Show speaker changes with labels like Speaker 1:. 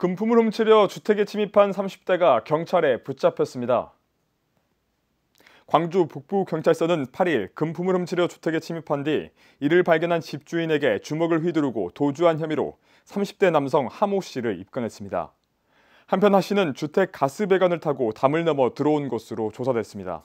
Speaker 1: 금품을 훔치려 주택에 침입한 30대가 경찰에 붙잡혔습니다. 광주 북부경찰서는 8일 금품을 훔치려 주택에 침입한 뒤 이를 발견한 집주인에게 주먹을 휘두르고 도주한 혐의로 30대 남성 하모 씨를 입건했습니다. 한편 하 씨는 주택 가스 배관을 타고 담을 넘어 들어온 것으로 조사됐습니다.